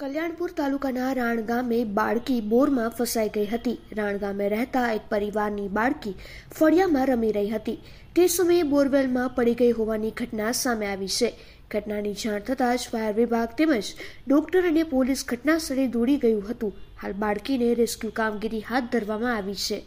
કલ્યાણપુર તાલુકાના રાણ ગામે બાળકી બોરમાં ફસાઈ ગઈ હતી રાણ ગામે રહેતા એક પરિવારની બાળકી ફળિયામાં રમી રહી હતી તે સમયે બોરવેલમાં પડી ગઈ હોવાની ઘટના સામે આવી છે ઘટનાની જાણ થતાં જ ફાયર વિભાગ તેમજ ડોક્ટર અને પોલીસ ઘટનાસ્થળે દોડી ગયું હતું હાલ બાળકીને રેસ્ક્યુ કામગીરી હાથ ધરવામાં આવી છે